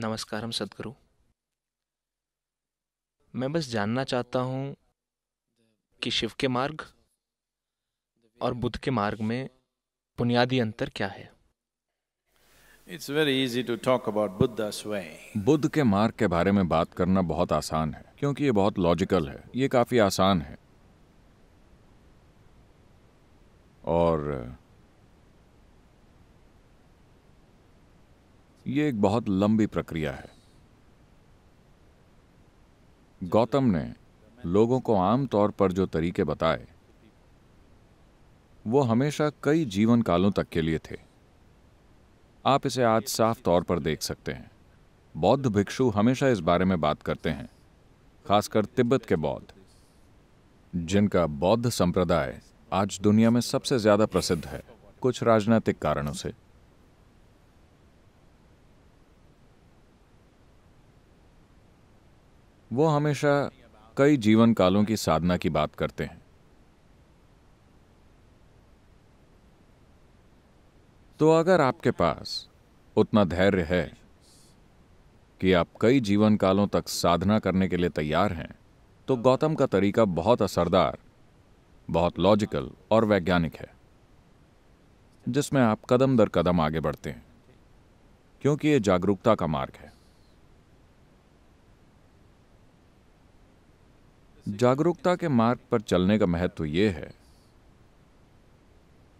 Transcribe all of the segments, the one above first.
नमस्कार हम सदगुरु मैं बस जानना चाहता हूं कि शिव के मार्ग और बुद्ध के मार्ग में बुनियादी अंतर क्या है it's very easy to talk about Buddha Buddha के मार्ग के बारे में बात करना बहुत आसान है क्योंकि ये बहुत लॉजिकल है ये काफ़ी आसान है और ये एक बहुत लंबी प्रक्रिया है गौतम ने लोगों को आम तौर पर जो तरीके बताए वो हमेशा कई जीवन कालों तक के लिए थे आप इसे आज साफ तौर पर देख सकते हैं बौद्ध भिक्षु हमेशा इस बारे में बात करते हैं खासकर तिब्बत के बौद्ध जिनका बौद्ध संप्रदाय आज दुनिया में सबसे ज्यादा प्रसिद्ध है कुछ राजनीतिक कारणों से वो हमेशा कई जीवन कालों की साधना की बात करते हैं तो अगर आपके पास उतना धैर्य है कि आप कई जीवन कालों तक साधना करने के लिए तैयार हैं तो गौतम का तरीका बहुत असरदार बहुत लॉजिकल और वैज्ञानिक है जिसमें आप कदम दर कदम आगे बढ़ते हैं क्योंकि ये जागरूकता का मार्ग है जागरूकता के मार्ग पर चलने का महत्व ये है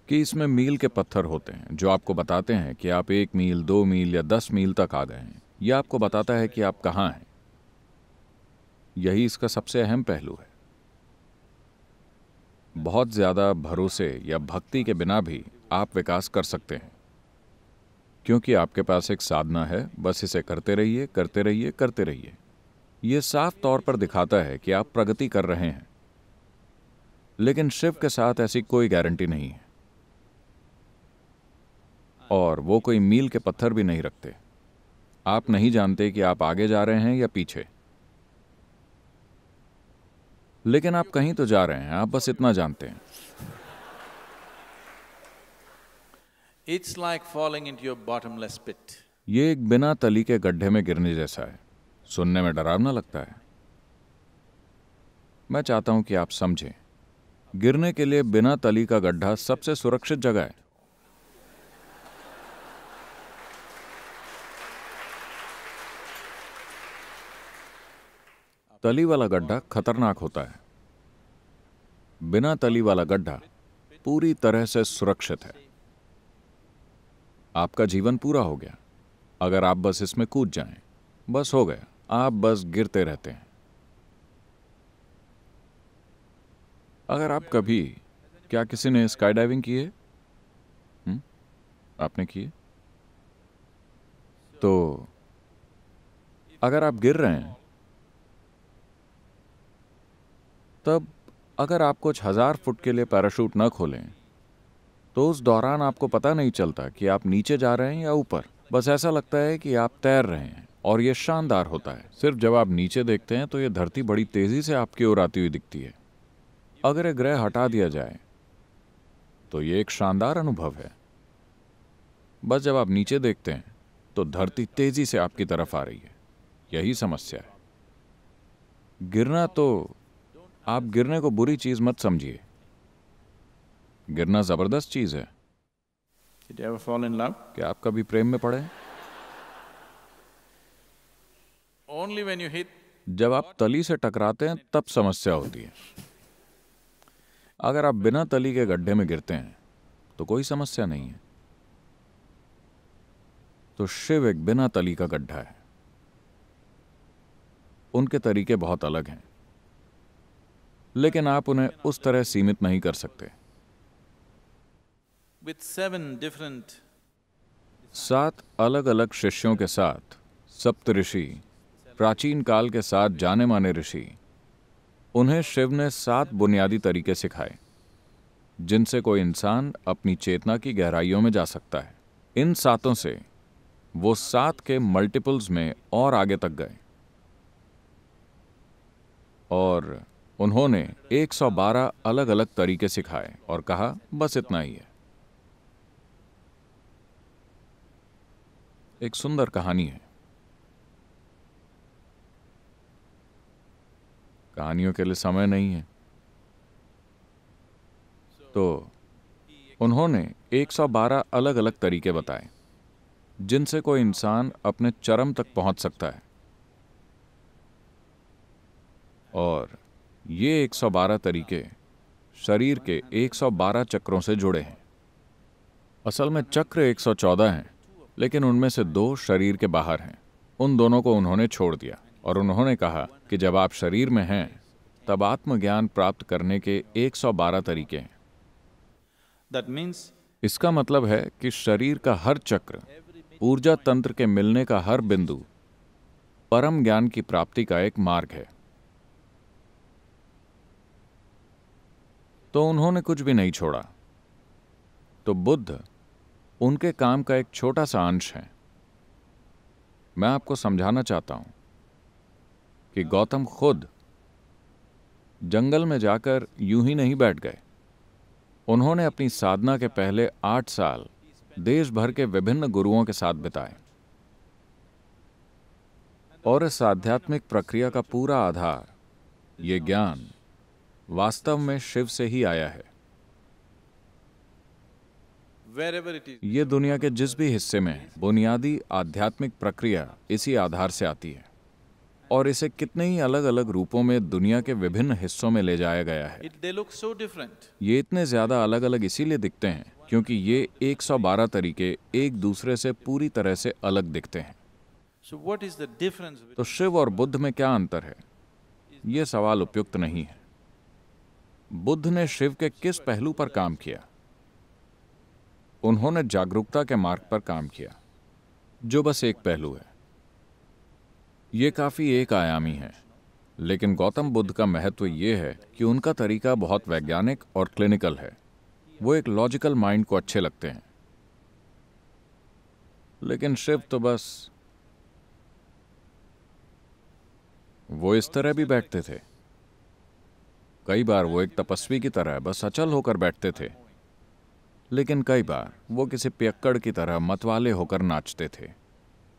कि इसमें मील के पत्थर होते हैं जो आपको बताते हैं कि आप एक मील दो मील या दस मील तक आ गए हैं यह आपको बताता है कि आप कहाँ हैं यही इसका सबसे अहम पहलू है बहुत ज़्यादा भरोसे या भक्ति के बिना भी आप विकास कर सकते हैं क्योंकि आपके पास एक साधना है बस इसे करते रहिए करते रहिए करते रहिए ये साफ तौर पर दिखाता है कि आप प्रगति कर रहे हैं लेकिन शिव के साथ ऐसी कोई गारंटी नहीं है और वो कोई मील के पत्थर भी नहीं रखते आप नहीं जानते कि आप आगे जा रहे हैं या पीछे लेकिन आप कहीं तो जा रहे हैं आप बस इतना जानते हैं it's like falling in your bottomless pit ये एक बिना तली के गड्ढे में गिरने जैसा है सुनने में डरावना लगता है मैं चाहता हूं कि आप समझें गिरने के लिए बिना तली का गड्ढा सबसे सुरक्षित जगह है तली वाला गड्ढा खतरनाक होता है बिना तली वाला गड्ढा पूरी तरह से सुरक्षित है आपका जीवन पूरा हो गया अगर आप बस इसमें कूद जाएं, बस हो गया आप बस गिरते रहते हैं अगर आप कभी क्या किसी ने स्काई डाइविंग की है हुँ? हम्म? आपने की है तो अगर आप गिर रहे हैं तब अगर आप कुछ हजार फुट के लिए पैराशूट न खोलें तो उस दौरान आपको पता नहीं चलता कि आप नीचे जा रहे हैं या ऊपर बस ऐसा लगता है कि आप तैर रहे हैं और यह शानदार होता है सिर्फ जब आप नीचे देखते हैं तो यह धरती बड़ी तेजी से आपकी ओर आती हुई दिखती है अगर यह ग्रह हटा दिया जाए तो यह एक शानदार अनुभव है बस जब आप नीचे देखते हैं तो धरती तेजी से आपकी तरफ आ रही है यही समस्या है गिरना तो आप गिरने को बुरी चीज मत समझिए गिरना जबरदस्त चीज है क्या आप कभी प्रेम में पड़े हैं ओनली वेन यू हिट जब आप तली से टकराते हैं तब समस्या होती है अगर आप बिना तली के गड्ढे में गिरते हैं तो कोई समस्या नहीं है तो शिव एक बिना तली का गड्ढा है उनके तरीके बहुत अलग हैं लेकिन आप उन्हें उस तरह सीमित नहीं कर सकते डिफरेंट सात अलग अलग शिष्यों के साथ सप्तऋषि प्राचीन काल के साथ जाने माने ऋषि उन्हें शिव ने सात बुनियादी तरीके सिखाए जिनसे कोई इंसान अपनी चेतना की गहराइयों में जा सकता है इन सातों से वो सात के मल्टीपल्स में और आगे तक गए और उन्होंने 112 अलग अलग तरीके सिखाए और कहा बस इतना ही है एक सुंदर कहानी है कहानियों के लिए समय नहीं है तो उन्होंने 112 अलग अलग तरीके बताए जिनसे कोई इंसान अपने चरम तक पहुंच सकता है और ये 112 तरीके शरीर के 112 चक्रों से जुड़े हैं असल में चक्र 114 हैं लेकिन उनमें से दो शरीर के बाहर हैं उन दोनों को उन्होंने छोड़ दिया और उन्होंने कहा कि जब आप शरीर में हैं तब आत्मज्ञान प्राप्त करने के 112 तरीके हैं दैट मीन्स इसका मतलब है कि शरीर का हर चक्र ऊर्जा तंत्र के मिलने का हर बिंदु परम ज्ञान की प्राप्ति का एक मार्ग है तो उन्होंने कुछ भी नहीं छोड़ा तो बुद्ध उनके काम का एक छोटा सा अंश है मैं आपको समझाना चाहता हूं कि गौतम खुद जंगल में जाकर यूं ही नहीं बैठ गए उन्होंने अपनी साधना के पहले आठ साल देश भर के विभिन्न गुरुओं के साथ बिताए और इस आध्यात्मिक प्रक्रिया का पूरा आधार ये ज्ञान वास्तव में शिव से ही आया है ये दुनिया के जिस भी हिस्से में बुनियादी आध्यात्मिक प्रक्रिया इसी आधार से आती है और इसे कितने ही अलग अलग रूपों में दुनिया के विभिन्न हिस्सों में ले जाया गया है so ये इतने ज़्यादा अलग अलग इसीलिए दिखते हैं क्योंकि ये 112 तरीके एक दूसरे से पूरी तरह से अलग दिखते हैं so तो शिव और बुद्ध में क्या अंतर है ये सवाल उपयुक्त नहीं है बुद्ध ने शिव के किस पहलू पर काम किया उन्होंने जागरूकता के मार्ग पर काम किया जो बस एक पहलू है ये काफ़ी एक आयामी है लेकिन गौतम बुद्ध का महत्व ये है कि उनका तरीका बहुत वैज्ञानिक और क्लिनिकल है वो एक लॉजिकल माइंड को अच्छे लगते हैं लेकिन शिव तो बस वो इस तरह भी बैठते थे कई बार वो एक तपस्वी की तरह बस अचल होकर बैठते थे लेकिन कई बार वो किसी पियक्कड़ की तरह मतवाले होकर नाचते थे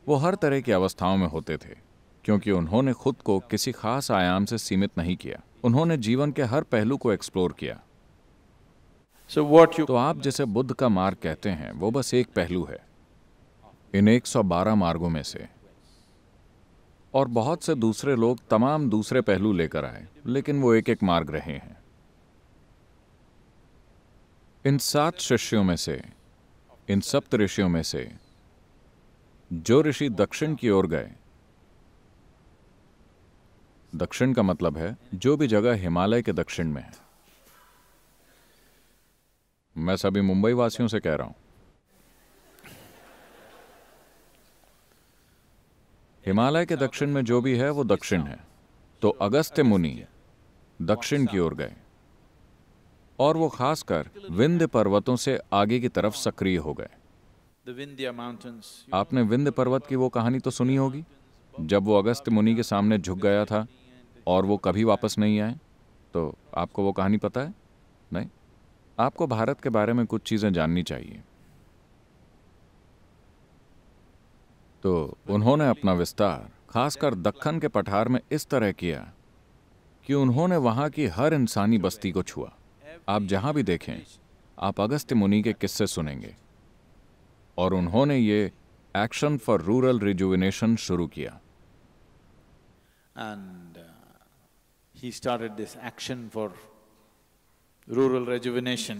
वो हर तरह की अवस्थाओं में होते थे क्योंकि उन्होंने खुद को किसी खास आयाम से सीमित नहीं किया उन्होंने जीवन के हर पहलू को एक्सप्लोर किया so what you... तो आप जैसे बुद्ध का मार्ग कहते हैं वो बस एक पहलू है इन 112 मार्गों में से और बहुत से दूसरे लोग तमाम दूसरे पहलू लेकर आए लेकिन वो एक एक मार्ग रहे हैं इन सात शिष्यों में से इन सप्त ऋषियों में से जो ऋषि दक्षिण की ओर गए दक्षिण का मतलब है जो भी जगह हिमालय के दक्षिण में है मैं सभी मुंबई वासियों से कह रहा हूं हिमालय के दक्षिण में जो भी है वो दक्षिण है तो अगस्त्य मुनि दक्षिण की ओर गए और वो खासकर विंध्य पर्वतों से आगे की तरफ सक्रिय हो गए आपने विंध्य पर्वत की वो कहानी तो सुनी होगी जब वो अगस्त मुनि के सामने झुक गया था और वो कभी वापस नहीं आए तो आपको वो कहानी पता है नहीं आपको भारत के बारे में कुछ चीज़ें जाननी चाहिए तो उन्होंने अपना विस्तार खासकर दक्खन के पठार में इस तरह किया कि उन्होंने वहाँ की हर इंसानी बस्ती को छुआ आप जहाँ भी देखें आप अगस्त्य मुनि के किस्से सुनेंगे और उन्होंने ये एक्शन फॉर रूरल रिजुविनेशन शुरू किया And he started this action for rural rejuvenation.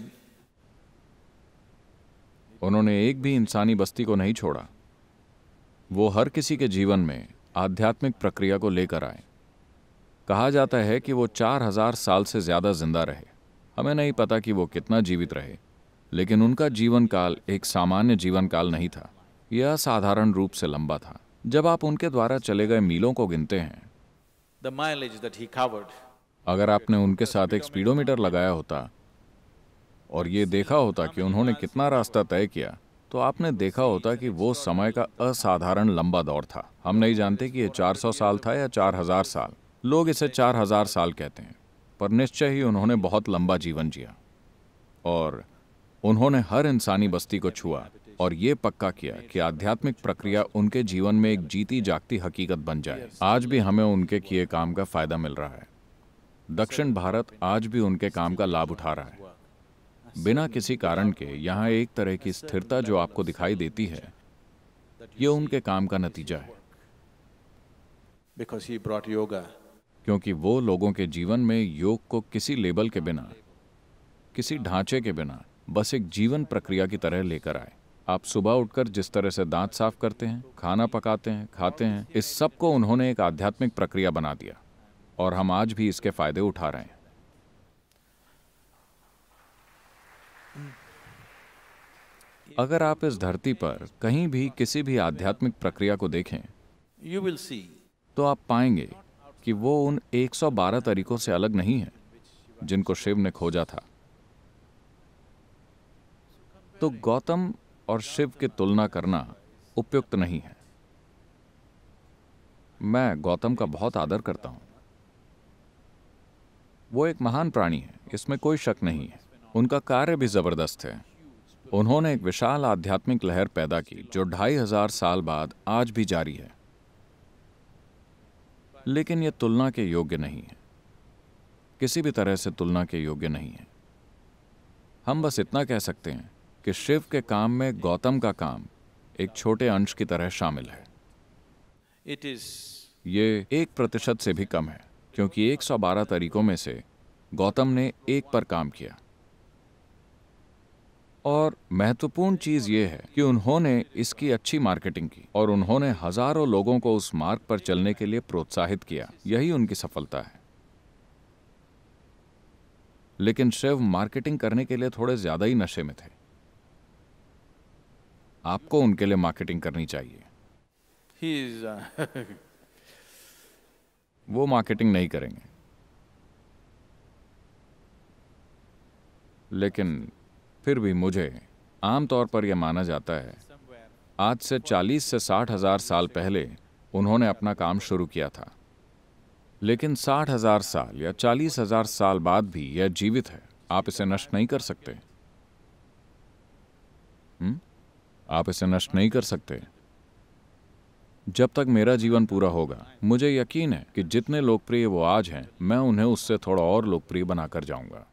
उन्होंने एक भी इंसानी बस्ती को नहीं छोड़ा वो हर किसी के जीवन में आध्यात्मिक प्रक्रिया को लेकर आए कहा जाता है कि वो चार हजार साल से ज्यादा जिंदा रहे हमें नहीं पता कि वो कितना जीवित रहे लेकिन उनका जीवन काल एक सामान्य जीवन काल नहीं था यह साधारण रूप से लंबा था जब आप उनके द्वारा चले गए मीलों को गिनते हैं the mileage that he covered. अगर आपने उनके साथ एक स्पीडोमीटर लगाया होता और ये देखा होता कि उन्होंने कितना रास्ता तय किया तो आपने देखा होता कि वो समय का असाधारण लंबा दौर था हम नहीं जानते कि ये 400 साल था या 4000 साल लोग इसे 4000 साल कहते हैं पर निश्चय ही उन्होंने बहुत लंबा जीवन जिया और उन्होंने हर इंसानी बस्ती को छुआ और ये पक्का किया कि आध्यात्मिक प्रक्रिया उनके जीवन में एक जीती जागती हकीकत बन जाए आज भी हमें उनके किए काम का फायदा मिल रहा है दक्षिण भारत आज भी उनके काम का लाभ उठा रहा है बिना किसी कारण के यहाँ एक तरह की स्थिरता जो आपको दिखाई देती है ये उनके काम का नतीजा है क्योंकि वो लोगों के जीवन में योग को किसी लेबल के बिना किसी ढांचे के बिना बस एक जीवन प्रक्रिया की तरह लेकर आए आप सुबह उठकर जिस तरह से दांत साफ करते हैं खाना पकाते हैं खाते हैं इस सब को उन्होंने एक आध्यात्मिक प्रक्रिया बना दिया और हम आज भी इसके फायदे उठा रहे हैं अगर आप इस धरती पर कहीं भी किसी भी आध्यात्मिक प्रक्रिया को देखें यू विल सी तो आप पाएंगे कि वो उन 112 तरीकों से अलग नहीं है जिनको शिव ने खोजा था तो गौतम और शिव की तुलना करना उपयुक्त नहीं है मैं गौतम का बहुत आदर करता हूं वो एक महान प्राणी है इसमें कोई शक नहीं है उनका कार्य भी जबरदस्त है उन्होंने एक विशाल आध्यात्मिक लहर पैदा की जो ढाई हजार साल बाद आज भी जारी है लेकिन यह तुलना के योग्य नहीं है किसी भी तरह से तुलना के योग्य नहीं है हम बस इतना कह सकते हैं कि शिव के काम में गौतम का काम एक छोटे अंश की तरह शामिल है इट इज ये एक प्रतिशत से भी कम है क्योंकि 112 तरीकों में से गौतम ने एक पर काम किया और महत्वपूर्ण चीज ये है कि उन्होंने इसकी अच्छी मार्केटिंग की और उन्होंने हजारों लोगों को उस मार्ग पर चलने के लिए प्रोत्साहित किया यही उनकी सफलता है लेकिन शिव मार्केटिंग करने के लिए थोड़े ज्यादा ही नशे में थे आपको उनके लिए मार्केटिंग करनी चाहिए uh, वो मार्केटिंग नहीं करेंगे लेकिन फिर भी मुझे आमतौर पर यह माना जाता है आज से 40 से साठ हजार साल पहले उन्होंने अपना काम शुरू किया था लेकिन साठ हजार साल या चालीस हजार साल बाद भी यह जीवित है आप इसे नष्ट नहीं कर सकते हुँ? आप इसे नष्ट नहीं कर सकते जब तक मेरा जीवन पूरा होगा मुझे यकीन है कि जितने लोकप्रिय वो आज हैं मैं उन्हें उससे थोड़ा और लोकप्रिय बनाकर जाऊंगा